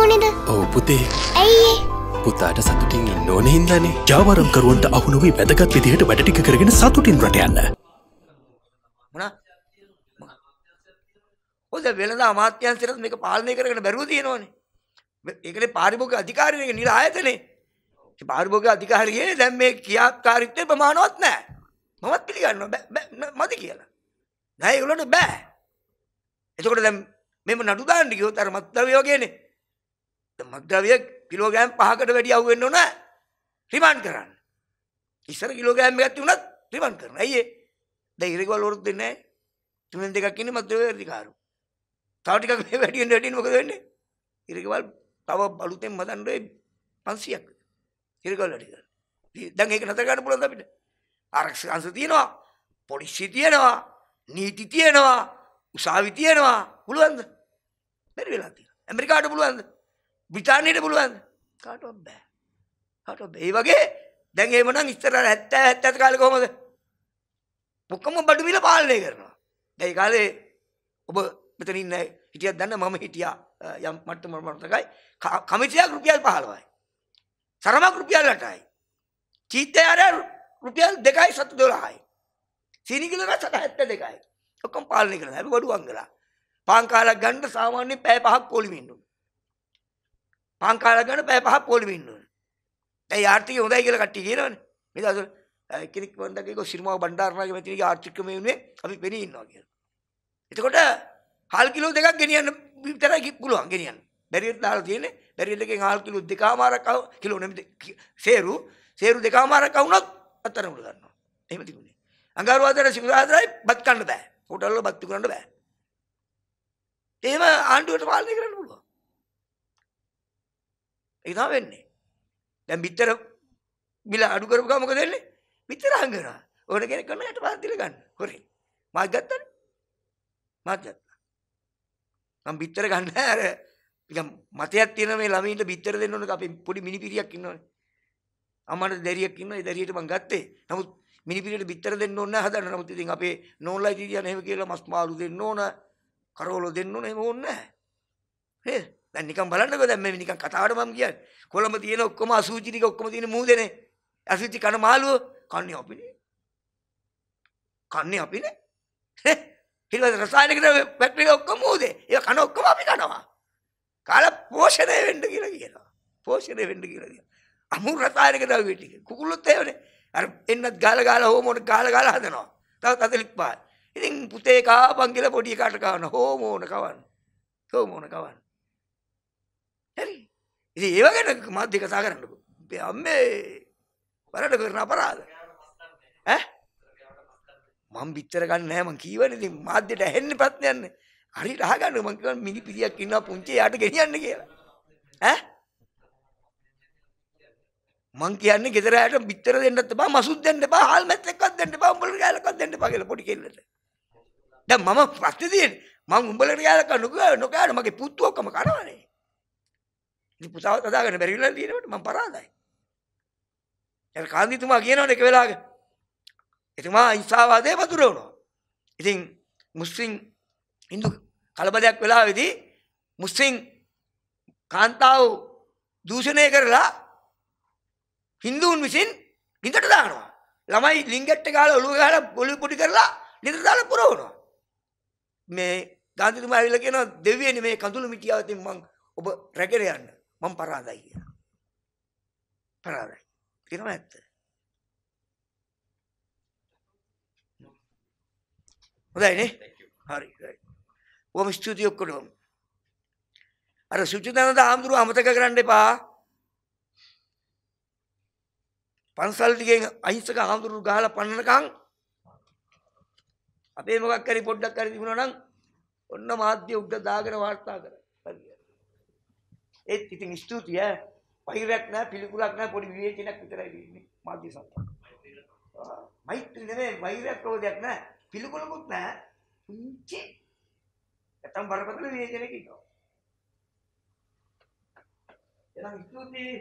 ඕනෙද ඔව පුතේ ඇයි පුතාට සතුටින් ඉන්න ඕන හින්දනේ ජාවරම් කරුවන්ට අහුනුවේ වැදගත් විදිහට වැඩටික කරගෙන සතුටින් රට යන්න හොඳ වෙළඳ අමාත්‍යන්සිරත් මේක පාලනය කරගෙන බැරුව තියෙනවනේ ඒකනේ පාරිභෝගික අධිකාරියනේ නිල ආයතනේ පාරිභෝගික අධිකාරියේ දැන් මේ කියාකාරීත්වය ප්‍රමාණවත් නැහැ මමත් පිළිගන්නවා මදි කියලා නෑ ඒගොල්ලන්ට බෑ එතකොට දැන් මෙම නඩු දාන්න ගියොත් අර මත්තර වගේ වගේනේ මක්දවිය කිලෝගෑම් පහකට වැඩි අවුවෙන්න ඕන රිමන් කරන්න. ඉස්සර කිලෝගෑම් එකක් තිබුණත් රිමන් කරන. අයියේ. දැන් ඉරේකවල වරුත් දෙන්නේ නැහැ. තුනෙන් දෙකක් ඉන්නේ මක්දවිය අධිකාරු. තව ටිකක් මේ වැඩියෙන් වැඩියෙන් මොකද වෙන්නේ? ඉරේකවල තව අලුතෙන් මදන්න 500ක්. ඉරේකවල වැඩි කරලා. දැන් ඒක නතර ගන්න පුළුවන් අපිට. ආරක්ෂක අංශ තියෙනවා. පොලිසිය තියෙනවා. නීති තියෙනවා. උසාවි තියෙනවා. පුළුවන්ද? බැරි වෙලා තියෙනවා. ඇමරිකාවට පුළුවන්ද? බ්‍රිතාන්‍යයට පුළුවන්ද කාටවත් බෑ කාටවත් බෑ ඒ වගේ දැන් එහෙමනම් ඉස්සර 70 70 කාලේ කොහමද ඔක්කොම බඩු මිල පාලනය කරනවා දැන් කාලේ ඔබ මෙතන ඉන්න හිටියක් දන්න මම හිටියා යම් මට්ටම මතකයි කමිටියක් රුපියල් 15යි සරමක් රුපියල් 8යි චීතයාර රුපියල් 2යි 712යි සීනිගිල රස 72යි ඔක්කොම පාලනය කරනවා අපි බඩු වංගලා පාන් කාලක් ගන්න සාමාන්‍ය පැය පහක් කොලිමින් ඉන්නවා ලංකාවට ගන්න පැය පහක් පොළවේ ඉන්න ඕනේ. දැන් ආර්ථිකය හොඳයි කියලා කට්ටිය කියනවනේ. මේ දවස්වල කෙනෙක් වන්දකේ ගෝ සිරිමාව බණ්ඩාරනාගේ මෙතනගේ ආර්ථිකමේ උනේ අපි පෙනී ඉන්නවා කියලා. එතකොට හාල් කිලෝ දෙකක් ගෙනියන්න විතරයි පුළුවන් ගෙනියන්න. බැරියට දාලා තියෙන්නේ බැරියට එකෙන් හාල් කිලෝ දෙකමාරක් අව කිලෝ නෙමෙයි සේරු සේරු දෙකමාරක් වුණොත් අතර උඩ ගන්නවා. එහෙම තිබුණේ. අඟහරුවාදට සිකුරාදරයි බත් කන්න බෑ. හෝටල් වල බත් විකුණන්න බෑ. එහෙම ආණ්ඩුවට පාලනය කරන්න ඒක වෙන්නේ. දැන් බිත්තර බිල අඩු කරපුවා මොකද වෙන්නේ? බිත්තර හංගනවා. ඕන කෙනෙක් කරන යට පහත් දිල ගන්න. හොරේ. මාත් ගත්තනේ. මාත් ගත්තා. මම බිත්තර ගන්න අර නිකන් මතයක් තියෙන මේ ළමයින්ට බිත්තර දෙන්න ඕන අපේ පොඩි මිනි පිරියක් ඉන්නවනේ. අම්මන්ට දැරියක් ඉන්නවා. ඒ දැරියට මම ගත්තේ. නමුත් මිනි පිරියට බිත්තර දෙන්න ඕන නැහැ හදන්න. නමුත් ඉතින් අපේ නෝන්ලා ඉතිරියන එහෙම කියලා මස් මාළු දෙන්න ඕන. කරවල දෙන්න ඕන එහෙම ඕනේ නැහැ. නේද? දැන් නිකන් බලන්නකෝ දැන් මේ නිකන් කතාවට මම කියන්නේ. කොළඹ තියෙන ඔක්කොම අසූචි ටික ඔක්කොම තියෙන මූදෙනේ. අසූචි කන මාළුව කන්නේ අපිනේ. කන්නේ අපිනේ. ඊළඟට රසායනික ෆැක්ටරි ඔක්කොම මූදේ. ඒක කන ඔක්කොම අපි කනවා. කාලා පෝෂණය වෙන්න කියලා කියනවා. පෝෂණය වෙන්න කියලා කියනවා. අමු රසායනික ද්‍රව්‍ය ටික. කුකුළුත් ඒවනේ. අර එන්නත් ගාලා ගාලා හෝමෝන ගාලා ගාලා හදනවා. තවත් අතලික් පාල්. ඉතින් පුතේ කාපන් කියලා පොඩි එකාට කවන්න හෝමෝන කවන්න. හෝමෝන කවන්න. ඉති ඒවගෙන මාධ්‍ය කතා කරන්නකු අම්මේ වරට කරන අපරාද මං බිත්තර ගන්න ෑම කීවන ති මාධ්‍යයට ඇහෙන්න පත්නයන්න හරි රහගන්න මංකන් මිනි පිරිියක් ඉන්න පුංචේ යට ගෙනියන්න කියලා මං කියන්න ගෙදරට බිත්තර දෙන්නත් බා මසුද දෙන්න බා හල් මැත්තෙක්වත් දෙන්න බා උඹලට යාලකක් දෙන්න බා කියලා පොඩි කෙල්ලට දැන් මම ප්‍රශ්නේ තියෙන්නේ මං උඹලට යාලකක් නොකෑ නොකෑන මගේ පුත්තු ඔක්කොම කනවනේ පුතාව තදාගෙන බැරිල ලියනවට මම පරාදයි. ඒ කාන්දිතුමා කියනවනේ එක වෙලාවක එතුමා ඉස්සාවාදේ වතුරවනවා. ඉතින් මුස්ලිම් Hindu කලබලයක් වෙලාවේදී මුස්ලිම් කාන්තාව දූෂණය කරලා Hinduන් විසින් ලිඳට දානවා. ළමයි ලිංගෙට්ට ගාලා ඔළුව ගාලා පොළු පොඩි කරලා ලිඳට දාලා පුරවනවා. මේ ගාන්ධිතුමා ඇවිල්ලා කියනවා දෙවියනි මේ කඳුළු මිටියාවෙන් මං ඔබ රැගෙන යන්න. මම පරාදයි කියලා. පරාදයි. ඒකම ඇත්ත. හොඳයිනේ. හරි. ඔබ ස්තුතිය ඔක්කොටම. අර සුචිතනන්ද ආම්දුරු අමතක කරන්න එපා. පන්සල් ටිකෙන් අහිංසක ආම්දුරු ගහලා පන්නනකම් අපේ මොකක් හරි පොඩ්ඩක් හරි තිබුණා නම් ඔන්න මාධ්‍ය උග්ග දාගෙන වාර්තා කරා. ඒත් ඉතින් ස්තුතිය වෛරයක් නැහැ පිළිකුලක් නැහැ පොඩි විවේචනයක් විතරයි දෙන්නේ මාධ්‍ය සත්‍ය. මෛත්‍රී නෙමෙයි වෛරයක් ප්‍රෝධයක් නැහැ පිළිකුලකුත් නැහැ. උන්චි. නැත්තම් බරපතල විවේචනයක ඉන්නවා. එනම් ස්තුතියි